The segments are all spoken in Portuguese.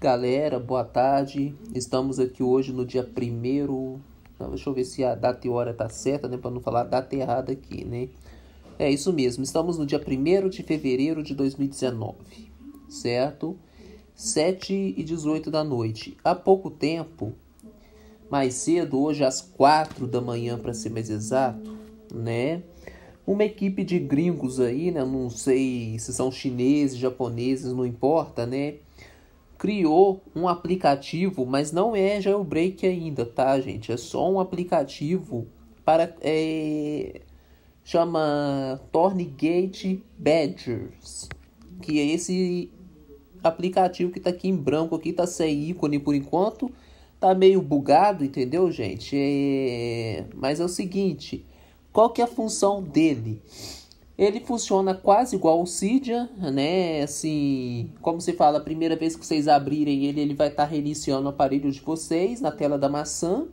Galera, boa tarde. Estamos aqui hoje no dia 1 Deixa eu ver se a data e hora tá certa, né? Para não falar a data errada aqui, né? É isso mesmo. Estamos no dia 1 de fevereiro de 2019, certo? 7 e 18 da noite. Há pouco tempo, mais cedo, hoje às 4 da manhã, para ser mais exato, né? Uma equipe de gringos aí, né? Não sei se são chineses, japoneses, não importa, né? criou um aplicativo, mas não é jailbreak ainda, tá, gente? É só um aplicativo para. É, chama Tornigate Badgers, que é esse aplicativo que tá aqui em branco, aqui tá sem ícone por enquanto. Tá meio bugado, entendeu, gente? É... Mas é o seguinte, qual que é a função dele? Ele funciona quase igual o Cydia, né? Assim, como se fala, a primeira vez que vocês abrirem ele, ele vai estar tá reiniciando o aparelho de vocês na tela da maçã.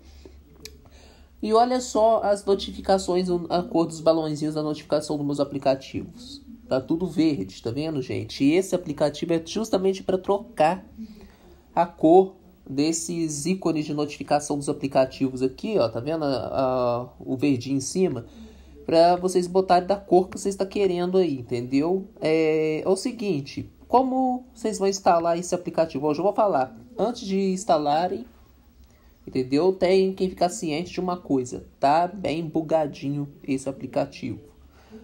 E olha só as notificações, a cor dos balãozinhos da notificação dos meus aplicativos. Tá tudo verde, tá vendo, gente? E esse aplicativo é justamente para trocar a cor desses ícones de notificação dos aplicativos aqui, ó, tá vendo a, a, o verdinho em cima? para vocês botarem da cor que vocês estão tá querendo aí, entendeu? É, é o seguinte, como vocês vão instalar esse aplicativo? Hoje eu vou falar, antes de instalarem, entendeu? Tem que ficar ciente de uma coisa, tá bem bugadinho esse aplicativo,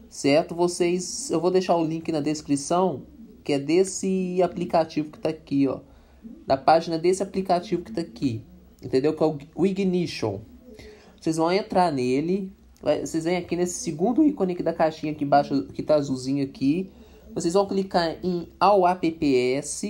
certo? Vocês, eu vou deixar o link na descrição, que é desse aplicativo que tá aqui, ó, da página desse aplicativo que tá aqui, entendeu? Que é o Ignition. Vocês vão entrar nele, vocês vêm aqui nesse segundo ícone aqui da caixinha aqui embaixo, que tá azulzinho aqui. Vocês vão clicar em ao apps,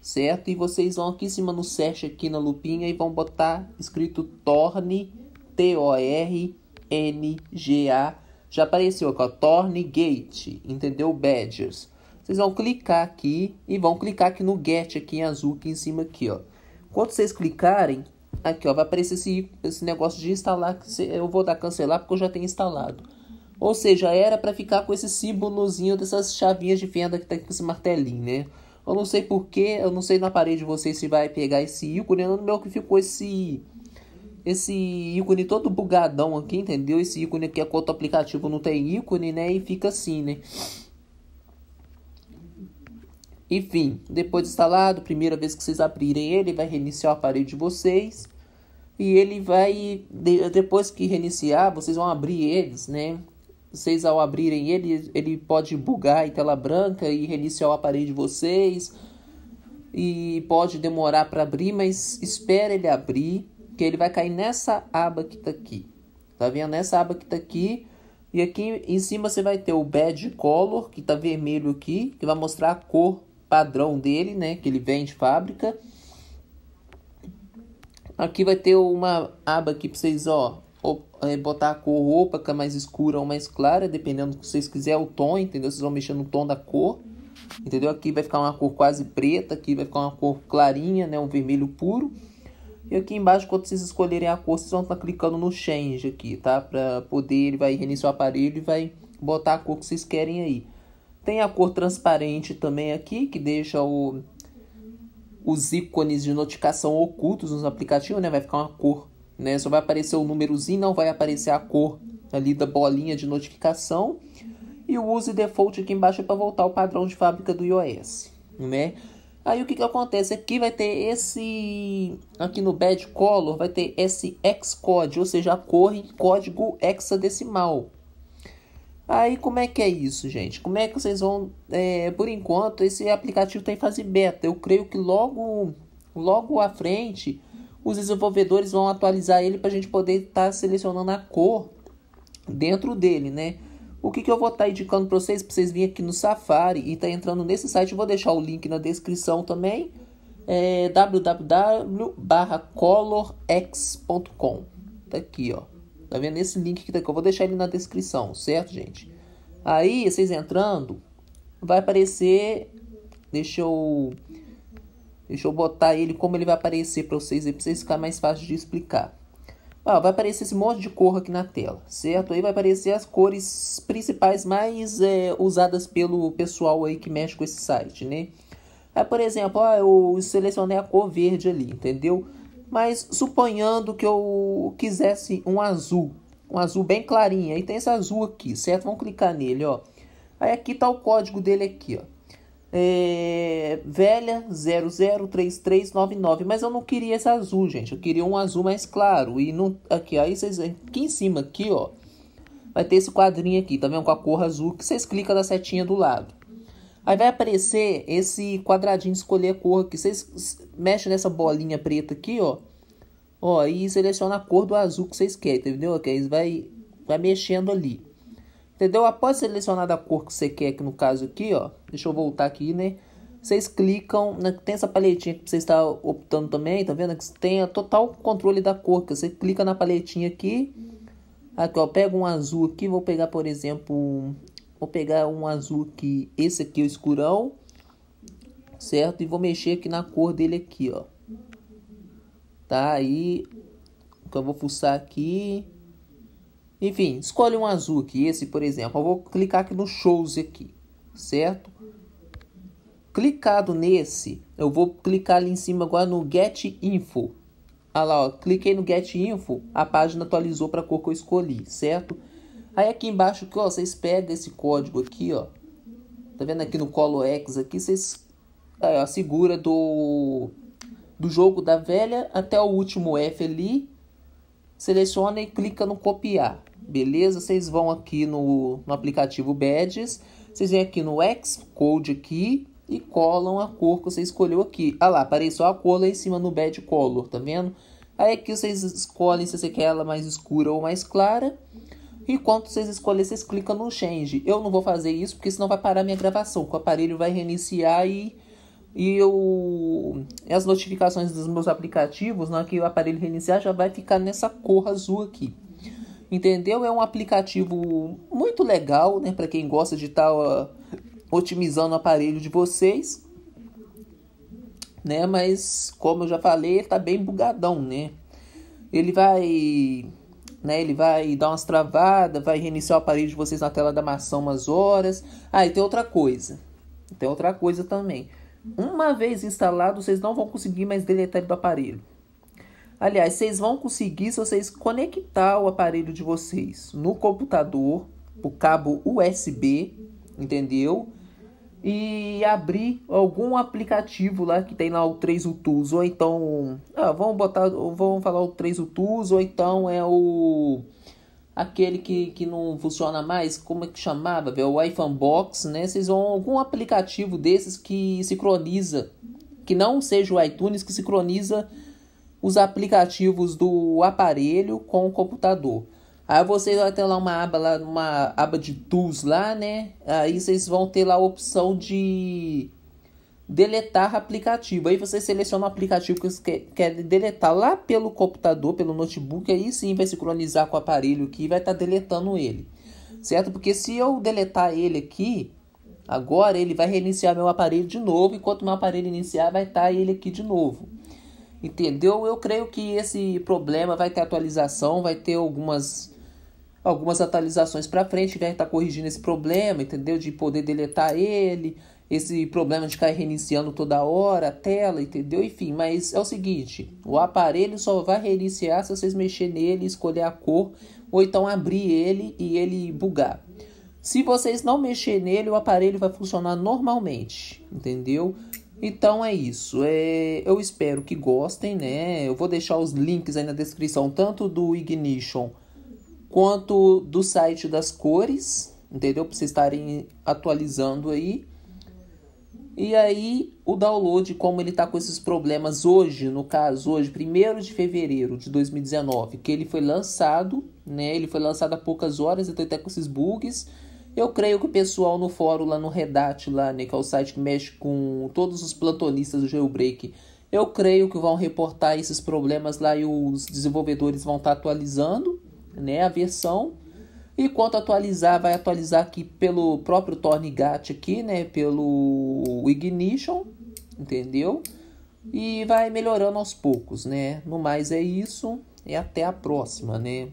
certo? E vocês vão aqui em cima no search aqui na lupinha e vão botar escrito torne, T-O-R-N-G-A. Já apareceu aqui, ó, torne gate, entendeu? Badgers. Vocês vão clicar aqui e vão clicar aqui no get aqui em azul aqui em cima aqui, ó. Quando vocês clicarem, Aqui, ó, vai aparecer esse, esse negócio de instalar. Eu vou dar cancelar porque eu já tenho instalado. Ou seja, era para ficar com esse símbolozinho dessas chavinhas de fenda que tá aqui com esse martelinho, né? Eu não sei porquê, eu não sei na parede de vocês se vai pegar esse ícone. No meu que ficou esse esse ícone todo bugadão aqui, entendeu? Esse ícone aqui é quanto o aplicativo não tem ícone, né? E fica assim, né? Enfim, depois instalado, primeira vez que vocês abrirem ele, vai reiniciar o aparelho de vocês. E ele vai, depois que reiniciar, vocês vão abrir eles, né? Vocês ao abrirem ele, ele pode bugar em tela branca e reiniciar o aparelho de vocês. E pode demorar para abrir, mas espera ele abrir, que ele vai cair nessa aba que tá aqui. Tá vendo? Nessa aba que tá aqui, e aqui em cima você vai ter o bad color, que está vermelho aqui, que vai mostrar a cor padrão dele, né, que ele vem de fábrica. Aqui vai ter uma aba aqui para vocês, ó, é, botar a cor opaca é mais escura ou mais clara, dependendo do que vocês quiserem, o tom, entendeu? Vocês vão mexer no tom da cor, entendeu? Aqui vai ficar uma cor quase preta, aqui vai ficar uma cor clarinha, né? Um vermelho puro. E aqui embaixo, quando vocês escolherem a cor, vocês vão estar tá clicando no Change aqui, tá? Para poder, ele vai reiniciar o aparelho e vai botar a cor que vocês querem aí. Tem a cor transparente também aqui, que deixa o, os ícones de notificação ocultos nos aplicativos, né? Vai ficar uma cor, né? Só vai aparecer o númerozinho, não vai aparecer a cor ali da bolinha de notificação. E o use default aqui embaixo é para voltar ao padrão de fábrica do iOS, né? Aí o que, que acontece? Aqui vai ter esse. Aqui no Bad Color vai ter esse Xcode, ou seja, a cor em código hexadecimal. Aí como é que é isso, gente? Como é que vocês vão. É, por enquanto, esse aplicativo está em fase beta. Eu creio que logo, logo à frente os desenvolvedores vão atualizar ele para a gente poder estar tá selecionando a cor dentro dele, né? O que, que eu vou estar tá indicando para vocês, para vocês virem aqui no Safari e tá entrando nesse site, eu vou deixar o link na descrição também, é www.colorx.com, tá aqui, ó. Tá vendo? Esse link que tá aqui, eu vou deixar ele na descrição, certo, gente? Aí, vocês entrando, vai aparecer... Deixa eu... Deixa eu botar ele como ele vai aparecer para vocês aí, pra vocês ficar mais fácil de explicar. vai aparecer esse monte de cor aqui na tela, certo? Aí vai aparecer as cores principais mais é, usadas pelo pessoal aí que mexe com esse site, né? Aí, por exemplo, ó, eu selecionei a cor verde ali, entendeu? Mas suponhando que eu quisesse um azul, um azul bem clarinho, aí tem esse azul aqui, certo? Vamos clicar nele, ó. Aí aqui tá o código dele aqui, ó. É, velha 003399, mas eu não queria esse azul, gente. Eu queria um azul mais claro e não aqui aí vocês aqui em cima aqui, ó. Vai ter esse quadrinho aqui, tá vendo com a cor azul que vocês clicam na setinha do lado. Aí vai aparecer esse quadradinho de escolher a cor aqui. Vocês mexem nessa bolinha preta aqui, ó. Ó, e seleciona a cor do azul que vocês querem, entendeu? Que aí vai, vai mexendo ali. Entendeu? Após selecionar a cor que você quer, que no caso aqui, ó. Deixa eu voltar aqui, né? Vocês clicam, na, tem essa paletinha que você está optando também, tá vendo? Que tem a total controle da cor. Que você clica na paletinha aqui. Aqui, ó, pega um azul aqui, vou pegar, por exemplo, Vou pegar um azul que esse aqui é o escurão, certo? E vou mexer aqui na cor dele aqui, ó. Tá aí, eu vou fuçar aqui. Enfim, escolhe um azul aqui, esse por exemplo. Eu vou clicar aqui no shows aqui, certo? Clicado nesse, eu vou clicar ali em cima agora no get info. Olha lá, ó, cliquei no get info, a página atualizou para a cor que eu escolhi, certo? Aí aqui embaixo aqui, ó, vocês pegam esse código aqui, ó. Tá vendo aqui no colo X aqui, vocês aí, ó, segura do do jogo da velha até o último F ali. Seleciona e clica no copiar. Beleza? Vocês vão aqui no, no aplicativo Badges, vocês vêm aqui no code aqui e colam a cor que você escolheu aqui. Ah lá, apareceu a cola em cima no Badge Color, tá vendo? Aí aqui vocês escolhem se você quer ela mais escura ou mais clara. E quando vocês escolherem, vocês clicam no change. Eu não vou fazer isso porque senão vai parar minha gravação. O aparelho vai reiniciar e e eu as notificações dos meus aplicativos, na que o aparelho reiniciar, já vai ficar nessa cor azul aqui. Entendeu? É um aplicativo muito legal, né, para quem gosta de estar tá, uh, otimizando o aparelho de vocês. Né, mas como eu já falei, ele tá bem bugadão, né? Ele vai né? Ele vai dar umas travadas, vai reiniciar o aparelho de vocês na tela da maçã umas horas. Ah, e tem outra coisa. Tem outra coisa também. Uma vez instalado, vocês não vão conseguir mais deletar do aparelho. Aliás, vocês vão conseguir se vocês conectar o aparelho de vocês no computador, o cabo USB, entendeu? e abrir algum aplicativo lá que tem lá o 3 Utus ou então, ah, vamos botar, vamos falar o 3 Utus ou então é o aquele que, que não funciona mais, como é que chamava, velho? O iPhone Box, né? Vocês vão algum aplicativo desses que sincroniza, que não seja o iTunes, que sincroniza os aplicativos do aparelho com o computador. Aí vocês vão ter lá uma aba lá, uma aba de tools lá, né? Aí vocês vão ter lá a opção de deletar aplicativo. Aí você seleciona o aplicativo que você quer, deletar lá pelo computador, pelo notebook, aí sim vai sincronizar com o aparelho aqui e vai estar tá deletando ele. Certo? Porque se eu deletar ele aqui, agora ele vai reiniciar meu aparelho de novo. Enquanto meu aparelho iniciar, vai estar tá ele aqui de novo. Entendeu? Eu creio que esse problema vai ter atualização, vai ter algumas algumas atualizações para frente, ele né? estar tá corrigindo esse problema, entendeu? De poder deletar ele, esse problema de ficar reiniciando toda hora a tela, entendeu? Enfim, mas é o seguinte, o aparelho só vai reiniciar se vocês mexer nele, escolher a cor, ou então abrir ele e ele bugar. Se vocês não mexer nele, o aparelho vai funcionar normalmente, entendeu? Então é isso. É, eu espero que gostem, né? Eu vou deixar os links aí na descrição, tanto do Ignition quanto do site das cores, entendeu? Para vocês estarem atualizando aí. E aí, o download, como ele está com esses problemas hoje, no caso, hoje, 1 de fevereiro de 2019, que ele foi lançado, né? Ele foi lançado há poucas horas, então até com esses bugs. Eu creio que o pessoal no fórum lá no Redat, lá, né, que é o site que mexe com todos os plantonistas do jailbreak, eu creio que vão reportar esses problemas lá e os desenvolvedores vão estar tá atualizando né, a versão. E quanto atualizar, vai atualizar aqui pelo próprio Tornigat aqui, né, pelo Ignition, entendeu? E vai melhorando aos poucos, né? No mais é isso e até a próxima, né?